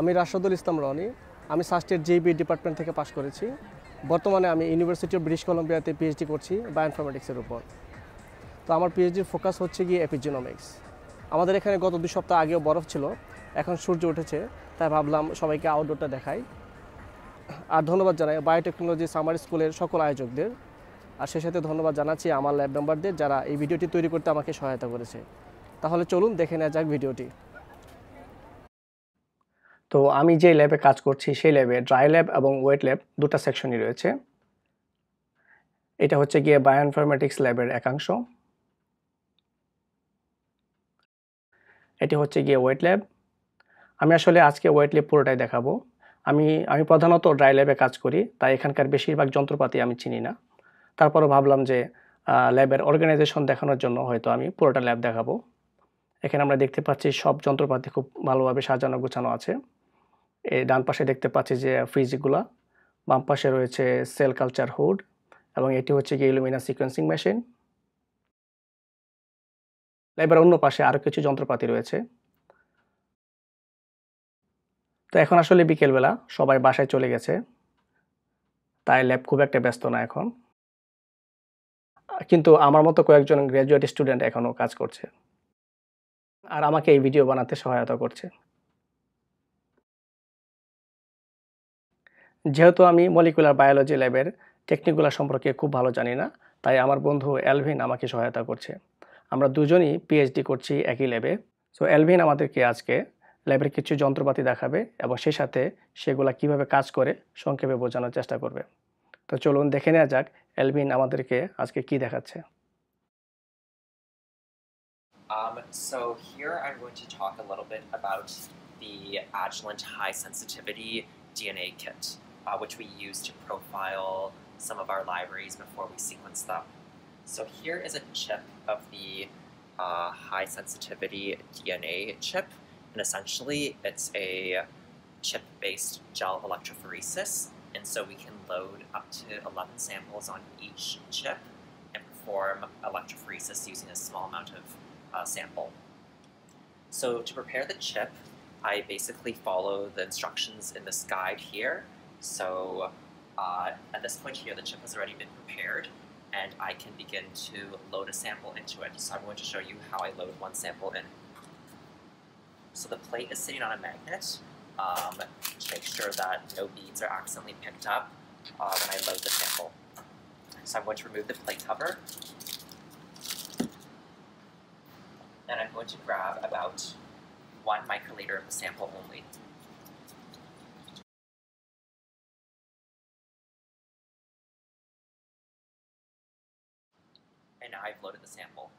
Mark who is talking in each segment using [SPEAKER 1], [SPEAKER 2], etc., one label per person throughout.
[SPEAKER 1] আমি রাশাদুল ইসলাম রনি আমি ইয়ার GB department থেকে পাশ করেছি বর্তমানে আমি ইউনিভার্সিটি অফ ব্রিটিশ কলম্বিয়াতে পিএইচডি করছি বায়োইনফরমেটিক্সের উপর তো আমার পিএইচডির ফোকাস হচ্ছে গিয়ে এপিজিনোমিক্স আমাদের এখানে গত দু সপ্তাহ আগেও বরফ ছিল এখন সূর্য উঠেছে তাই ভাবলাম সবাইকে আউটডোরটা দেখাই আর ধন্যবাদ জানাই বায়োটেকনোলজি সামার স্কুলের সকল আয়োজকদের আর সে সাথে ধন্যবাদ জানাচ্ছি আমার ল্যাব মেম্বারদের যারা এই ভিডিওটি তৈরি করতে আমাকে সহায়তা করেছে তাহলে চলুন দেখে নেওয়া যাক ভিডিওটি তো আমি যে ল্যাবে কাজ করছি সেই ল্যাবে ড্রাই ল্যাব এবং ওয়েট ল্যাব দুটা সেকশনই রয়েছে এটা হচ্ছে গিয়ে বায়োইনফরমেটিক্স ল্যাবের একাংশ এটি হচ্ছে গিয়ে ওয়েট ল্যাব আমি আসলে আজকে ওয়েট ল্যাব পুরোটাই দেখাবো আমি আমি প্রধানত ড্রাই ল্যাবে কাজ করি তাই এখানকার বেশিরভাগ যন্ত্রপাতি আমি চিনি না তারপরও ভাবলাম যে ল্যাবের অর্গানাইজেশন দেখানোর জন্য হয়তো আমি পুরোটা ল্যাব দেখাবো এখানে আমরা দেখতে পাচ্ছি সব যন্ত্রপাতি খুব ভালোভাবে সাজানো গোছানো আছে এই ডান পাশে দেখতে পাচ্ছি যে ফ্রিজগুলা বাম পাশে রয়েছে সেল কালচার হুড এবং এটি হচ্ছে গিয়ে ইলুমিনা সিকোয়েন্সিং মেশিন এবার অন্য পাশে আরও কিছু যন্ত্রপাতি রয়েছে তো এখন আসলে বিকেলবেলা সবাই বাসায় চলে গেছে তাই ল্যাব খুব একটা ব্যস্ত না এখন কিন্তু আমার মতো কয়েকজন গ্র্যাজুয়েট স্টুডেন্ট এখনও কাজ করছে আর আমাকে এই ভিডিও বানাতে সহায়তা করছে যেহেতু আমি মলিকুলার বায়োলজি ল্যাবের টেকনিকগুলো সম্পর্কে খুব ভালো জানি না তাই আমার বন্ধু অ্যালভিন আমাকে সহায়তা করছে আমরা দুজনই পিএইচডি করছি একই ল্যাবে সো অ্যালভিন আমাদেরকে আজকে ল্যাবের কিছু যন্ত্রপাতি দেখাবে এবং সেই সাথে সেগুলো কিভাবে কাজ করে সংক্ষেপে বোঝানোর চেষ্টা করবে তো চলুন দেখে নেওয়া যাক অ্যালভিন আমাদেরকে আজকে কি দেখাচ্ছে
[SPEAKER 2] Um, so here I'm going to talk a little bit about the Agilent High Sensitivity DNA Kit. uh, which we use to profile some of our libraries before we sequence them. So here is a chip of the uh, high sensitivity DNA chip, and essentially it's a chip-based gel electrophoresis, and so we can load up to 11 samples on each chip and perform electrophoresis using a small amount of uh, sample. So to prepare the chip, I basically follow the instructions in this guide here, so uh, at this point here, the chip has already been prepared and I can begin to load a sample into it. So I'm going to show you how I load one sample in. So the plate is sitting on a magnet um, to make sure that no beads are accidentally picked up uh, when I load the sample. So I'm going to remove the plate cover. And I'm going to grab about one microliter of the sample
[SPEAKER 1] only. the sample.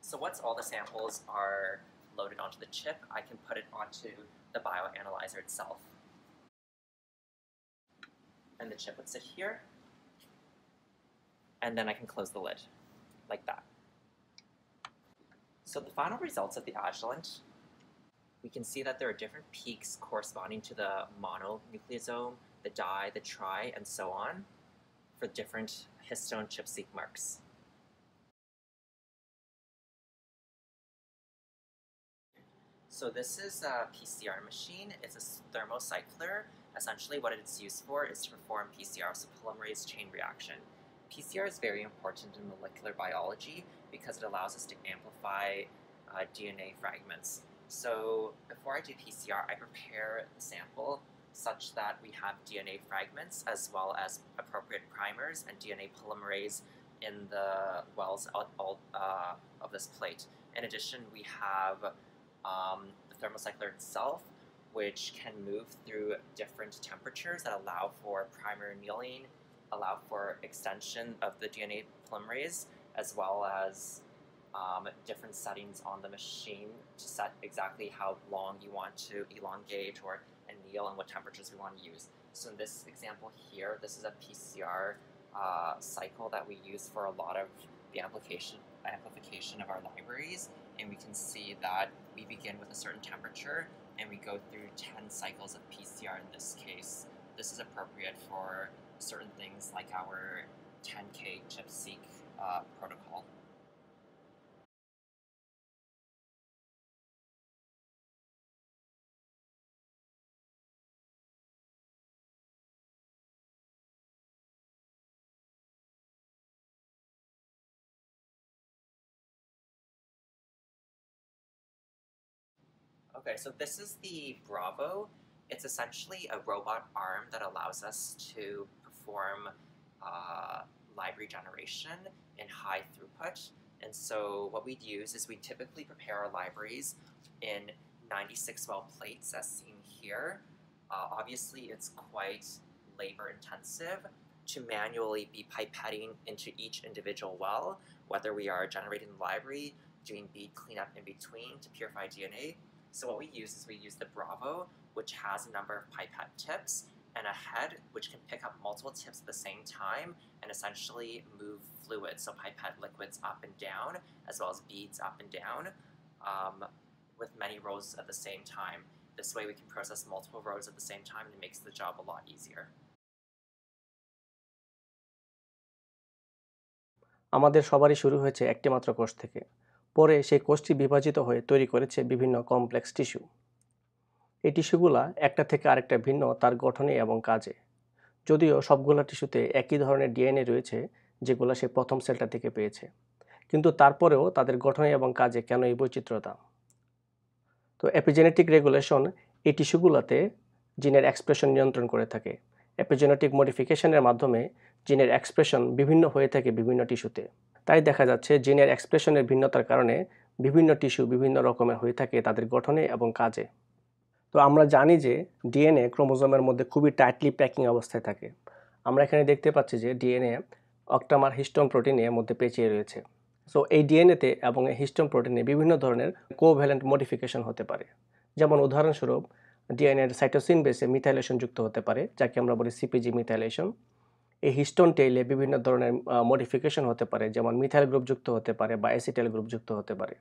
[SPEAKER 2] So once all the samples are loaded onto the chip, I can put it onto the bioanalyzer itself. And the chip would sit here, and then I can close the lid, like that. So the final results of the Agilent, we can see that there are different peaks corresponding to the mononucleosome, the di, the tri, and so on, for different histone chip seq marks. So this is a PCR machine. It's a thermocycler. Essentially what it's used for is to perform PCR, so polymerase chain reaction. PCR is very important in molecular biology because it allows us to amplify uh, DNA fragments. So before I do PCR, I prepare the sample such that we have DNA fragments as well as appropriate primers and DNA polymerase in the wells uh, of this plate. In addition, we have um, the thermocycler itself, which can move through different temperatures that allow for primary annealing, allow for extension of the DNA polymerase, as well as um, different settings on the machine to set exactly how long you want to elongate or anneal and what temperatures we want to use. So in this example here, this is a PCR uh, cycle that we use for a lot of the amplification of our libraries, and we can see that we begin with a certain temperature and we go through 10 cycles of PCR in this case. This is appropriate for certain things like our 10K ChipSeq uh, protocol. Okay, so this is the Bravo. It's essentially a robot arm that allows us to perform uh, library generation in high throughput. And so what we'd use is we typically prepare our libraries in 96 well plates as seen here. Uh, obviously it's quite labor intensive to manually be pipetting into each individual well, whether we are generating the library, doing bead cleanup in between to purify DNA, so what we use is we use the Bravo, which has a number of pipette tips, and a head, which can pick up multiple tips at the same time and essentially move fluids, so pipette liquids up and down, as well as beads up and down, um, with many rows at the same time. This way we can process multiple rows at the same time and it makes the job a lot easier.
[SPEAKER 1] আমাদের সবারই শুরু হয়েছে একটি মাত্র course থেকে পরে সেই কোষটি বিভাজিত হয়ে তৈরি করেছে বিভিন্ন কমপ্লেক্স টিস্যু এই টিস্যুগুলা একটা থেকে আরেকটা ভিন্ন তার গঠনে এবং কাজে যদিও সবগুলা টিস্যুতে একই ধরনের ডিএনএ রয়েছে যেগুলো সে প্রথম সেলটা থেকে পেয়েছে কিন্তু তারপরেও তাদের গঠনে এবং কাজে কেন এই বৈচিত্র্যতা তো এপিজেনেটিক রেগুলেশন এই টিস্যুগুলোতে জিনের এক্সপ্রেশন নিয়ন্ত্রণ করে থাকে এপিজেনেটিক মডিফিকেশনের মাধ্যমে জিনের এক্সপ্রেশন বিভিন্ন হয়ে থাকে বিভিন্ন টিস্যুতে তাই দেখা যাচ্ছে জিনের এক্সপ্রেশনের ভিন্নতার কারণে বিভিন্ন টিস্যু বিভিন্ন রকমের হয়ে থাকে তাদের গঠনে এবং কাজে তো আমরা জানি যে ডিএনএ ক্রোমোজোমের মধ্যে খুবই টাইটলি প্যাকিং অবস্থায় থাকে আমরা এখানে দেখতে পাচ্ছি যে ডিএনএ অক্টামার হিস্টম প্রোটিনের মধ্যে পেঁচিয়ে রয়েছে সো এই ডিএনএতে এবং এই হিস্টম প্রোটিনে বিভিন্ন ধরনের কোভ্যালেন্ট মডিফিকেশন হতে পারে যেমন উদাহরণস্বরূপ ডিএনএর সাইটোসিন বেসে মিথাইলেশন যুক্ত হতে পারে যাকে আমরা বলি সিপিজি মিথাইলেশন এই হিস্টোন টেইলে বিভিন্ন ধরনের মডিফিকেশন হতে পারে যেমন মিথাইল গ্রুপযুক্ত হতে পারে বা অ্যাসিটাইল গ্রুপযুক্ত হতে পারে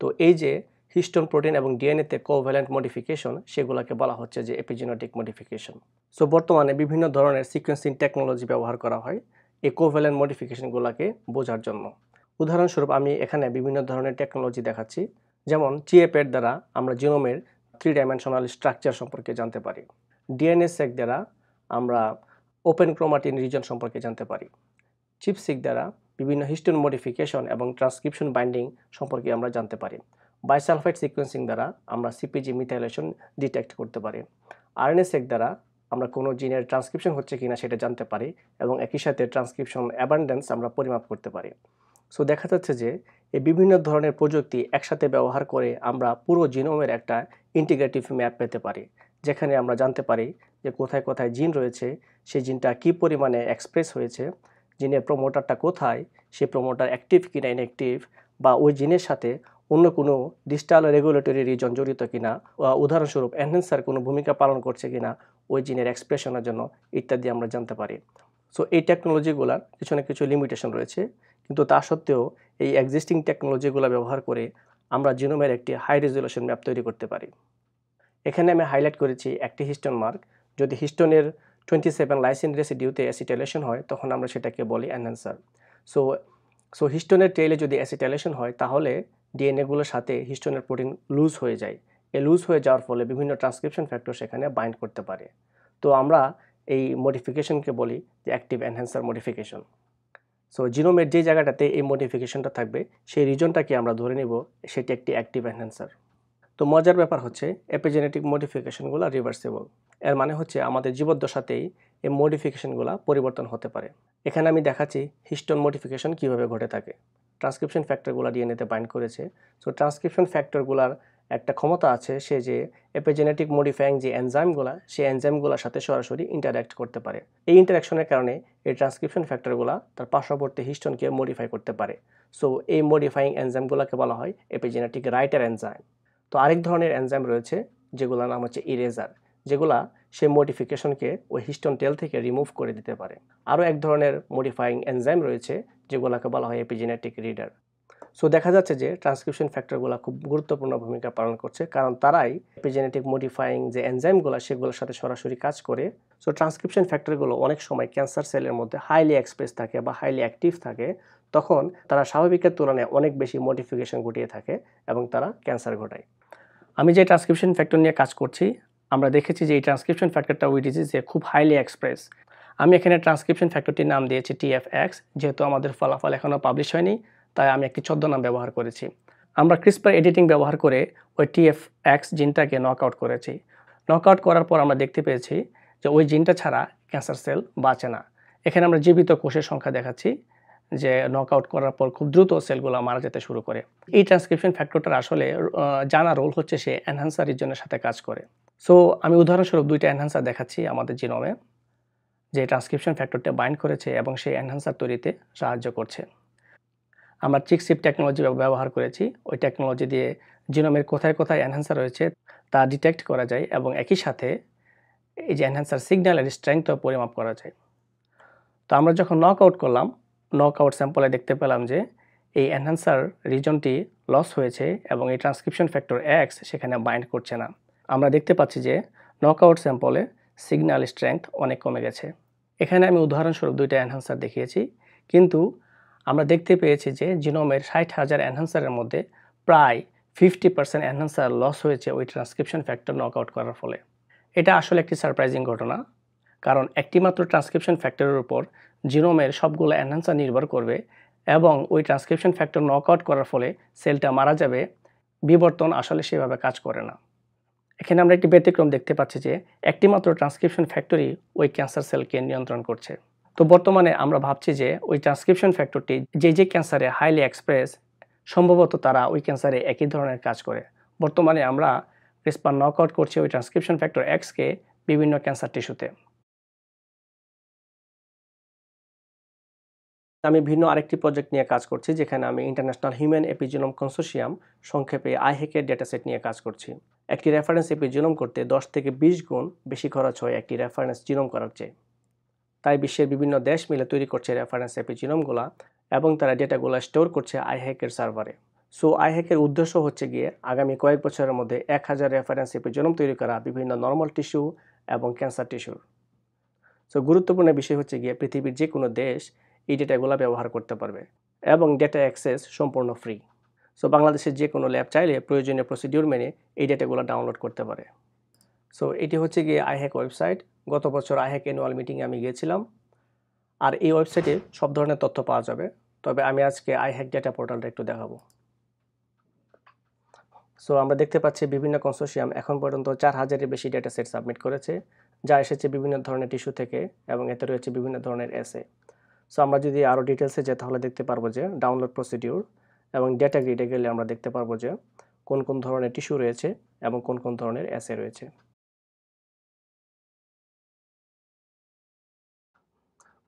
[SPEAKER 1] তো এই যে হিস্টোন প্রোটিন এবং ডিএনএতে কোভ্যালেন্ট মডিফিকেশন সেগুলোকে বলা হচ্ছে যে এপিজেনেটিক মডিফিকেশন সো বর্তমানে বিভিন্ন ধরনের সিকোয়েন্সিং টেকনোলজি ব্যবহার করা হয় এই কোভ্যালেন্ট মডিফিকেশনগুলোকে বোঝার জন্য উদাহরণস্বরূপ আমি এখানে বিভিন্ন ধরনের টেকনোলজি দেখাচ্ছি যেমন চিএপের দ্বারা আমরা জিনোমের থ্রি ডাইমেনশনাল স্ট্রাকচার সম্পর্কে জানতে পারি ডিএনএস এক দ্বারা আমরা ওপেন ক্রোমাটিন রিজন সম্পর্কে জানতে পারি চিপসিক দ্বারা বিভিন্ন হিস্টোন মডিফিকেশন এবং ট্রান্সক্রিপশন বাইন্ডিং সম্পর্কে আমরা জানতে পারি বাইসালফাইড সিকোয়েন্সিং দ্বারা আমরা সিপিজি মিথাইলেশন ডিটেক্ট করতে পারি আরএনএসএক দ্বারা আমরা কোনো জিনের ট্রান্সক্রিপশন হচ্ছে কিনা সেটা জানতে পারি এবং একই সাথে ট্রান্সক্রিপশন অ্যাবান্ডেন্স আমরা পরিমাপ করতে পারি সো দেখা যাচ্ছে যে এই বিভিন্ন ধরনের প্রযুক্তি একসাথে ব্যবহার করে আমরা পুরো জিনোমের একটা ইন্টিগ্রেটিভ ম্যাপ পেতে পারি যেখানে আমরা জানতে পারি যে কোথায় কোথায় জিন রয়েছে সেই জিনটা কি পরিমাণে এক্সপ্রেস হয়েছে জিনের প্রমোটারটা কোথায় সেই প্রমোটার অ্যাক্টিভ কি না ইনঅ্যাক্টিভ বা ওই জিনের সাথে অন্য কোনো ডিজিটাল রেগুলেটরি রিজন জড়িত কিনা উদাহরণস্বরূপ এনহেন্সার কোনো ভূমিকা পালন করছে কিনা ওই জিনের এক্সপ্রেশনের জন্য ইত্যাদি আমরা জানতে পারি সো এই টেকনোলজিগুলোর কিছু না কিছু লিমিটেশন রয়েছে কিন্তু তা সত্ত্বেও এই এক্সিস্টিং টেকনোলজিগুলো ব্যবহার করে আমরা জিনোমের একটি হাই রেজুলেশন ম্যাপ তৈরি করতে পারি এখানে আমি হাইলাইট করেছি একটি হিস্টন মার্ক যদি হিস্টনের টোয়েন্টি সেভেন লাইসিন রেসিডিউতে অ্যাসিটাইলেশন হয় তখন আমরা সেটাকে বলি অ্যানহ্যান্সার সো সো হিস্টোনের টেলে যদি অ্যাসিটাইলেশন হয় তাহলে ডিএনএগুলোর সাথে হিস্টোনের প্রোটিন লুজ হয়ে যায় এ লুজ হয়ে যাওয়ার ফলে বিভিন্ন ট্রান্সক্রিপশন ফ্যাক্টর সেখানে বাইন্ড করতে পারে তো আমরা এই মডিফিকেশনকে বলি যে অ্যাক্টিভ অ্যানহ্যান্সার মডিফিকেশন সো জিনোমের যে জায়গাটাতে এই মডিফিকেশনটা থাকবে সেই রিজনটাকে আমরা ধরে নেব সেটি একটি অ্যাক্টিভ অ্যানহ্যান্সার তো মজার ব্যাপার হচ্ছে এপিজেনেটিক মডিফিকেশনগুলো রিভার্সেবল এর মানে হচ্ছে আমাদের জীবদ্দশাতেই এই মডিফিকেশনগুলো পরিবর্তন হতে পারে এখানে আমি দেখাচ্ছি হিস্টোন মডিফিকেশন কিভাবে ঘটে থাকে ট্রান্সক্রিপশন ফ্যাক্টরগুলো ডিএনএতে বাইন্ড করেছে সো ট্রান্সক্রিপশন ফ্যাক্টরগুলার একটা ক্ষমতা আছে সে যে এপিজেনেটিক মডিফাইং যে এনজাইমগুলো সেই এনজাইমগুলোর সাথে সরাসরি ইন্টারাক্ট করতে পারে এই ইন্টারাকশনের কারণে এই ট্রান্সক্রিপশন ফ্যাক্টরগুলো তার পার্শ্ববর্তী হিস্টনকে মডিফাই করতে পারে সো এই মডিফাইং এনজাইমগুলোকে বলা হয় এপিজেনেটিক রাইটার এনজাইম তো আরেক ধরনের এনজাইম রয়েছে যেগুলোর নাম হচ্ছে ইরেজার যেগুলা সেই মডিফিকেশনকে ওই হিস্টন টেল থেকে রিমুভ করে দিতে পারে আরও এক ধরনের মডিফাইং এনজাইম রয়েছে যেগুলোকে বলা হয় এপিজেনেটিক রিডার সো দেখা যাচ্ছে যে ট্রান্সক্রিপশন ফ্যাক্টরগুলো খুব গুরুত্বপূর্ণ ভূমিকা পালন করছে কারণ তারাই এপিজেনেটিক মডিফাইং যে এনজাইমগুলো সেগুলোর সাথে সরাসরি কাজ করে সো ট্রান্সক্রিপশন ফ্যাক্টরগুলো অনেক সময় ক্যান্সার সেলের মধ্যে হাইলি এক্সপ্রেস থাকে বা হাইলি অ্যাক্টিভ থাকে তখন তারা স্বাভাবিকের তুলনায় অনেক বেশি মডিফিকেশন ঘটিয়ে থাকে এবং তারা ক্যান্সার ঘটায় আমি যে ট্রান্সক্রিপশন ফ্যাক্টর নিয়ে কাজ করছি আমরা দেখেছি যে এই ট্রান্সক্রিপশন ফ্যাক্টরটা ওই ডিজিজে খুব হাইলি এক্সপ্রেস আমি এখানে ট্রান্সক্রিপশন ফ্যাক্টরটির নাম দিয়েছি টিএফ এক্স যেহেতু আমাদের ফলাফল এখনও পাবলিশ হয়নি তাই আমি একটি ছদ্মনাম ব্যবহার করেছি আমরা ক্রিসপার এডিটিং ব্যবহার করে ওই টিএফ এক্স জিনটাকে নক আউট করেছি নক আউট করার পর আমরা দেখতে পেয়েছি যে ওই জিনটা ছাড়া ক্যান্সার সেল বাঁচে না এখানে আমরা জীবিত কোষের সংখ্যা দেখাচ্ছি যে নক আউট করার পর খুব দ্রুত সেলগুলো মারা যেতে শুরু করে এই ট্রান্সক্রিপশন ফ্যাক্টরটার আসলে জানা রোল হচ্ছে সে এনহান্সার রিজনের সাথে কাজ করে সো আমি উদাহরণস্বরূপ দুইটা এনহান্সার দেখাচ্ছি আমাদের জিনোমে যে ট্রান্সক্রিপশন ফ্যাক্টরটা বাইন্ড করেছে এবং সেই এনহান্সার তৈরিতে সাহায্য করছে আমরা চিকসিপ টেকনোলজি ব্যবহার করেছি ওই টেকনোলজি দিয়ে জিনোমের কোথায় কোথায় এনহ্যান্সার রয়েছে তা ডিটেক্ট করা যায় এবং একই সাথে এই যে এনহ্যান্সার সিগন্যালের স্ট্রেংথও পরিমাপ করা যায় তো আমরা যখন নক আউট করলাম নক আউট স্যাম্পলে দেখতে পেলাম যে এই এনহ্যান্সার রিজনটি লস হয়েছে এবং এই ট্রান্সক্রিপশন ফ্যাক্টর এক্স সেখানে বাইন্ড করছে না আমরা দেখতে পাচ্ছি যে নক আউট স্যাম্পলে সিগন্যাল স্ট্রেংথ অনেক কমে গেছে এখানে আমি উদাহরণস্বরূপ দুইটা এনহ্যান্সার দেখিয়েছি কিন্তু আমরা দেখতে পেয়েছি যে জিনোমের ষাট হাজার এনহ্যান্সারের মধ্যে প্রায় ফিফটি পার্সেন্ট এনহ্যান্সার লস হয়েছে ওই ট্রান্সক্রিপশন ফ্যাক্টর নক আউট করার ফলে এটা আসলে একটি সারপ্রাইজিং ঘটনা কারণ একটিমাত্র ট্রান্সক্রিপশন ফ্যাক্টরের উপর জিনোমের সবগুলো অ্যানহান্সার নির্ভর করবে এবং ওই ট্রান্সক্রিপশন ফ্যাক্টর নক আউট করার ফলে সেলটা মারা যাবে বিবর্তন আসলে সেভাবে কাজ করে না এখানে আমরা একটি ব্যতিক্রম দেখতে পাচ্ছি যে একটিমাত্র ট্রান্সক্রিপশন ফ্যাক্টরি ওই ক্যান্সার সেলকে নিয়ন্ত্রণ করছে তো বর্তমানে আমরা ভাবছি যে ওই ট্রান্সক্রিপশন ফ্যাক্টরটি যে যে ক্যান্সারে হাইলি এক্সপ্রেস সম্ভবত তারা ওই ক্যান্সারে একই ধরনের কাজ করে বর্তমানে আমরা রেসপার নক আউট করছি ওই ট্রান্সক্রিপশন ফ্যাক্টর এক্সকে বিভিন্ন ক্যান্সার টিস্যুতে আমি ভিন্ন আরেকটি প্রজেক্ট নিয়ে কাজ করছি যেখানে আমি ইন্টারন্যাশনাল হিউম্যান এপিজিনম কনসোসিয়াম সংক্ষেপে আইহেকের সেট নিয়ে কাজ করছি একটি রেফারেন্স এপিজিনোম করতে 10 থেকে 20 গুণ বেশি খরচ হয় একটি রেফারেন্স জিনম করার চেয়ে তাই বিশ্বের বিভিন্ন দেশ মিলে তৈরি করছে রেফারেন্স এপিজিনোমগুলা এবং তারা ডেটাগুলো স্টোর করছে আইহেকের সার্ভারে সো আইহেকের উদ্দেশ্য হচ্ছে গিয়ে আগামী কয়েক বছরের মধ্যে এক হাজার রেফারেন্স এপিজোনম তৈরি করা বিভিন্ন নর্মাল টিস্যু এবং ক্যান্সার টিস্যুর সো গুরুত্বপূর্ণ বিষয় হচ্ছে গিয়ে পৃথিবীর যে কোনো দেশ এই ডেটাগুলো ব্যবহার করতে পারবে এবং ডেটা অ্যাক্সেস সম্পূর্ণ ফ্রি সো বাংলাদেশের যে কোনো ল্যাব চাইলে প্রয়োজনীয় প্রসিডিউর মেনে এই ডেটাগুলো ডাউনলোড করতে পারে সো এটি হচ্ছে গিয়ে আইহ্যাক ওয়েবসাইট গত বছর আইহ্যাক অ্যানুয়াল মিটিংয়ে আমি গিয়েছিলাম আর এই ওয়েবসাইটে সব ধরনের তথ্য পাওয়া যাবে তবে আমি আজকে আইহ্যাক ডেটা পোর্টালটা একটু দেখাবো সো আমরা দেখতে পাচ্ছি বিভিন্ন কনসোসিয়াম এখন পর্যন্ত চার হাজারের বেশি ডেটা সেট সাবমিট করেছে যা এসেছে বিভিন্ন ধরনের টিস্যু থেকে এবং এতে রয়েছে বিভিন্ন ধরনের এসে সো আমরা যদি আরও ডিটেলসে যাই তাহলে দেখতে পারবো যে ডাউনলোড প্রসিডিউর এবং ডেটা গ্রিডে গেলে আমরা দেখতে পারবো যে কোন কোন ধরনের টিস্যু রয়েছে এবং কোন কোন ধরনের অ্যাসে রয়েছে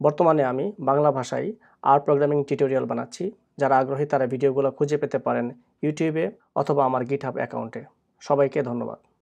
[SPEAKER 1] বর্তমানে আমি বাংলা ভাষায় আর প্রোগ্রামিং টিউটোরিয়াল বানাচ্ছি যারা আগ্রহী তারা ভিডিওগুলো খুঁজে পেতে পারেন ইউটিউবে অথবা আমার গিট অ্যাকাউন্টে সবাইকে ধন্যবাদ